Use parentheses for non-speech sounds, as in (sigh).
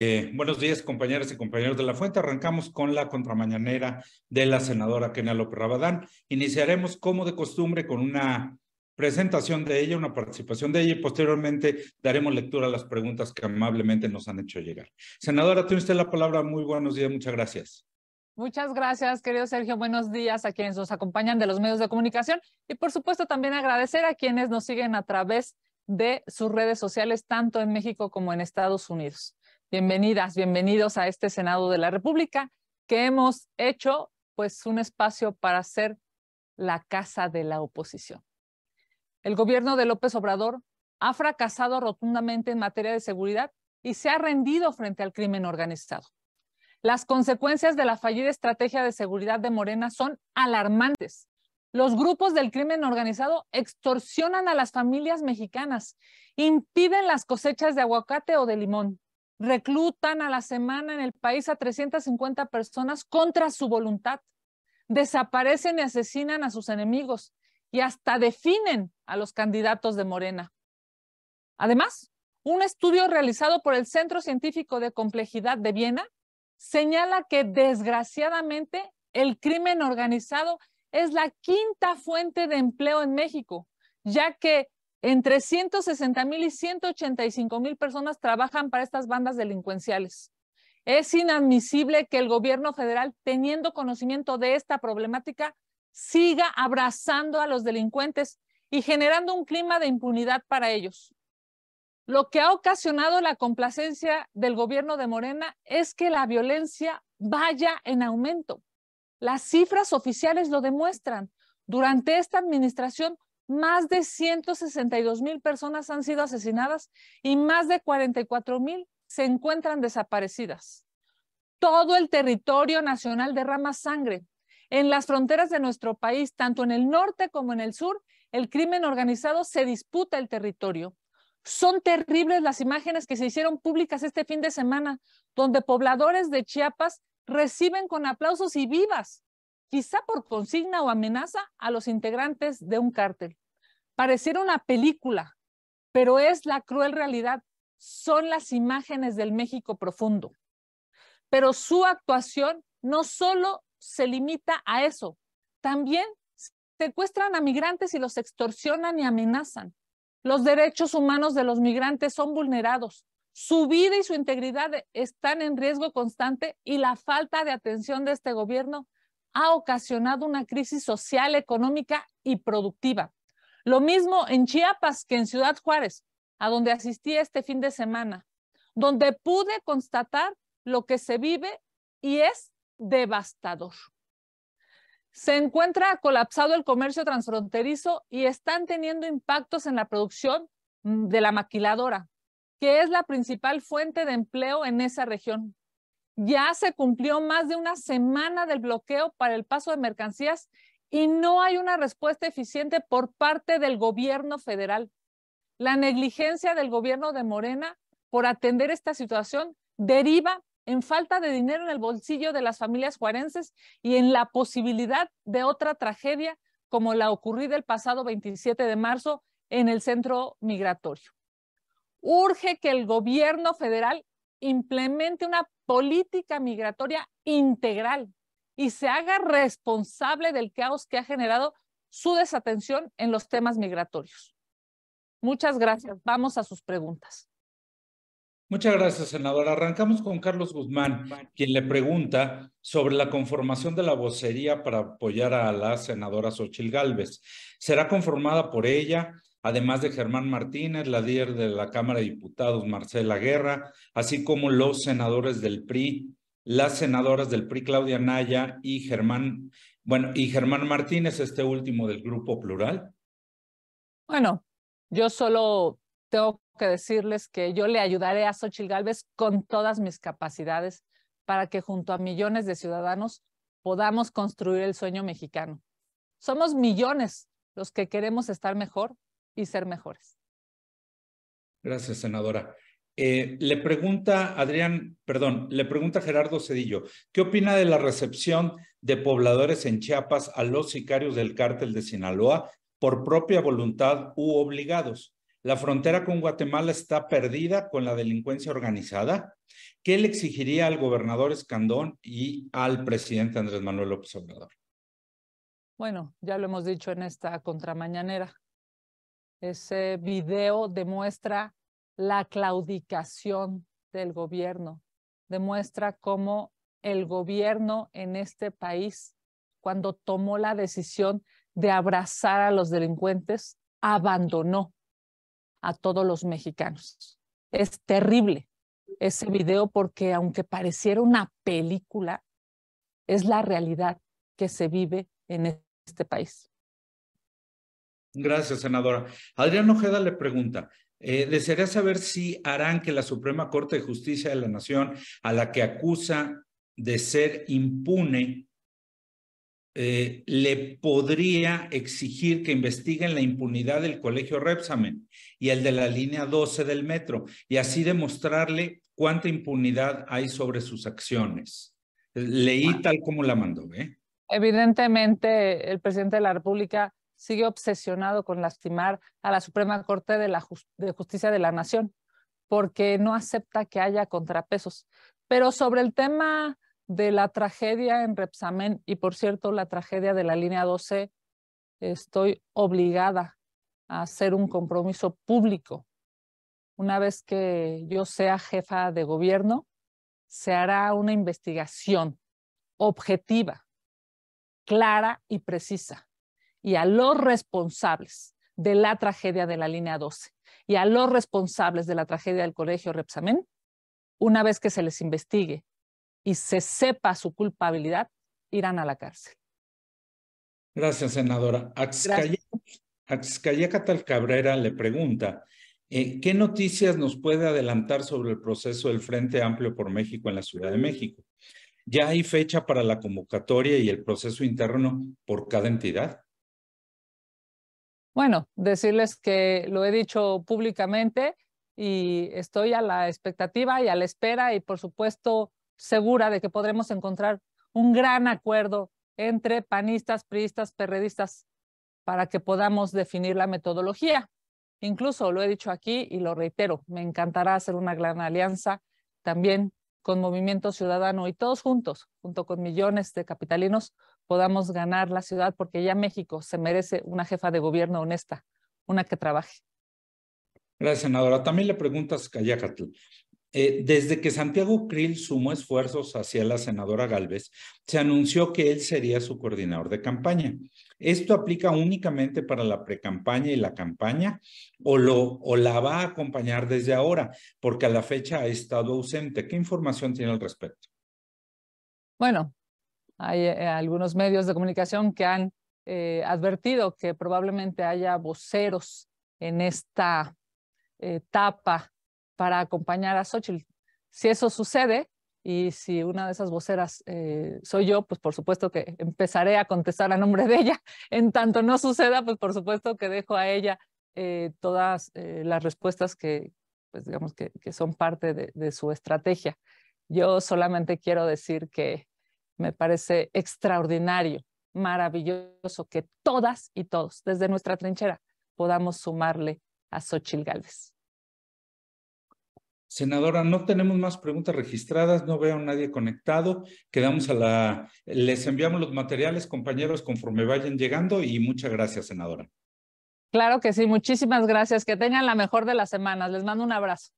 Eh, buenos días, compañeras y compañeros de la fuente. Arrancamos con la contramañanera de la senadora Kenia López Rabadán. Iniciaremos, como de costumbre, con una presentación de ella, una participación de ella y posteriormente daremos lectura a las preguntas que amablemente nos han hecho llegar. Senadora, tiene usted la palabra. Muy buenos días, muchas gracias. Muchas gracias, querido Sergio. Buenos días a quienes nos acompañan de los medios de comunicación y por supuesto también agradecer a quienes nos siguen a través de sus redes sociales, tanto en México como en Estados Unidos. Bienvenidas, bienvenidos a este Senado de la República que hemos hecho pues un espacio para ser la casa de la oposición. El gobierno de López Obrador ha fracasado rotundamente en materia de seguridad y se ha rendido frente al crimen organizado. Las consecuencias de la fallida estrategia de seguridad de Morena son alarmantes. Los grupos del crimen organizado extorsionan a las familias mexicanas, impiden las cosechas de aguacate o de limón, reclutan a la semana en el país a 350 personas contra su voluntad, desaparecen y asesinan a sus enemigos y hasta definen a los candidatos de Morena. Además, un estudio realizado por el Centro Científico de Complejidad de Viena señala que desgraciadamente el crimen organizado es la quinta fuente de empleo en México, ya que entre 160 mil y 185 mil personas trabajan para estas bandas delincuenciales. Es inadmisible que el gobierno federal, teniendo conocimiento de esta problemática, siga abrazando a los delincuentes y generando un clima de impunidad para ellos. Lo que ha ocasionado la complacencia del gobierno de Morena es que la violencia vaya en aumento. Las cifras oficiales lo demuestran. Durante esta administración más de 162 mil personas han sido asesinadas y más de 44 mil se encuentran desaparecidas. Todo el territorio nacional derrama sangre. En las fronteras de nuestro país, tanto en el norte como en el sur, el crimen organizado se disputa el territorio. Son terribles las imágenes que se hicieron públicas este fin de semana, donde pobladores de Chiapas reciben con aplausos y vivas quizá por consigna o amenaza, a los integrantes de un cártel. Pareciera una película, pero es la cruel realidad. Son las imágenes del México profundo. Pero su actuación no solo se limita a eso, también secuestran a migrantes y los extorsionan y amenazan. Los derechos humanos de los migrantes son vulnerados. Su vida y su integridad están en riesgo constante y la falta de atención de este gobierno ha ocasionado una crisis social, económica y productiva. Lo mismo en Chiapas que en Ciudad Juárez, a donde asistí este fin de semana, donde pude constatar lo que se vive y es devastador. Se encuentra colapsado el comercio transfronterizo y están teniendo impactos en la producción mm, de la maquiladora, que es la principal fuente de empleo en esa región ya se cumplió más de una semana del bloqueo para el paso de mercancías y no hay una respuesta eficiente por parte del gobierno federal. La negligencia del gobierno de Morena por atender esta situación deriva en falta de dinero en el bolsillo de las familias juarenses y en la posibilidad de otra tragedia como la ocurrida el pasado 27 de marzo en el centro migratorio. Urge que el gobierno federal implemente una política migratoria integral y se haga responsable del caos que ha generado su desatención en los temas migratorios. Muchas gracias. Vamos a sus preguntas. Muchas gracias, senadora. Arrancamos con Carlos Guzmán, quien le pregunta sobre la conformación de la vocería para apoyar a la senadora Xochil Gálvez. ¿Será conformada por ella? además de Germán Martínez, la líder de la Cámara de Diputados, Marcela Guerra, así como los senadores del PRI, las senadoras del PRI, Claudia Naya y Germán, bueno, y Germán Martínez, este último del Grupo Plural. Bueno, yo solo tengo que decirles que yo le ayudaré a Xochitl Gálvez con todas mis capacidades para que junto a millones de ciudadanos podamos construir el sueño mexicano. Somos millones los que queremos estar mejor y ser mejores. Gracias, senadora. Eh, le pregunta Adrián, perdón, le pregunta Gerardo Cedillo, ¿qué opina de la recepción de pobladores en Chiapas a los sicarios del cártel de Sinaloa por propia voluntad u obligados? ¿La frontera con Guatemala está perdida con la delincuencia organizada? ¿Qué le exigiría al gobernador Escandón y al presidente Andrés Manuel López Obrador? Bueno, ya lo hemos dicho en esta contramañanera, ese video demuestra la claudicación del gobierno, demuestra cómo el gobierno en este país, cuando tomó la decisión de abrazar a los delincuentes, abandonó a todos los mexicanos. Es terrible ese video porque aunque pareciera una película, es la realidad que se vive en este país. Gracias, senadora. Adrián Ojeda le pregunta, eh, desearía saber si harán que la Suprema Corte de Justicia de la Nación, a la que acusa de ser impune, eh, le podría exigir que investiguen la impunidad del Colegio Repsamen y el de la línea 12 del metro, y así demostrarle cuánta impunidad hay sobre sus acciones. Leí tal como la mandó. ¿eh? Evidentemente, el presidente de la República sigue obsesionado con lastimar a la Suprema Corte de, Justicia de la Nación, porque no acepta que haya contrapesos. Pero sobre el tema de la tragedia en Repsamen y, por cierto, la tragedia de la línea 12, estoy obligada a hacer un compromiso público. Una vez que yo sea jefa de gobierno, se hará una investigación objetiva, clara y precisa y a los responsables de la tragedia de la línea 12 y a los responsables de la tragedia del colegio Repsamen, una vez que se les investigue y se sepa su culpabilidad, irán a la cárcel. Gracias, senadora. Axcayacatal Cabrera le pregunta, eh, ¿qué noticias nos puede adelantar sobre el proceso del Frente Amplio por México en la Ciudad de México? ¿Ya hay fecha para la convocatoria y el proceso interno por cada entidad? Bueno, decirles que lo he dicho públicamente y estoy a la expectativa y a la espera y por supuesto segura de que podremos encontrar un gran acuerdo entre panistas, priistas, perredistas para que podamos definir la metodología. Incluso lo he dicho aquí y lo reitero, me encantará hacer una gran alianza también con Movimiento Ciudadano y todos juntos, junto con millones de capitalinos, podamos ganar la ciudad, porque ya México se merece una jefa de gobierno honesta, una que trabaje. Gracias, senadora. También le preguntas, Cayacatl. Eh, desde que Santiago Krill sumó esfuerzos hacia la senadora Galvez, se anunció que él sería su coordinador de campaña. ¿Esto aplica únicamente para la precampaña y la campaña o, lo, o la va a acompañar desde ahora? Porque a la fecha ha estado ausente. ¿Qué información tiene al respecto? Bueno, hay eh, algunos medios de comunicación que han eh, advertido que probablemente haya voceros en esta etapa para acompañar a Xochitl. Si eso sucede y si una de esas voceras eh, soy yo, pues por supuesto que empezaré a contestar a nombre de ella. (laughs) En tanto no suceda, pues por supuesto que dejo a ella todas las respuestas que, pues digamos que, son parte de, su estrategia. Yo solamente quiero decir que me parece extraordinario, maravilloso que todas y todos, desde nuestra trinchera, podamos sumarle a Xochil Gálvez. Senadora, no tenemos más preguntas registradas, no veo a nadie conectado. Quedamos a la. Les enviamos los materiales, compañeros, conforme vayan llegando y muchas gracias, senadora. Claro que sí, muchísimas gracias. Que tengan la mejor de las semanas. Les mando un abrazo.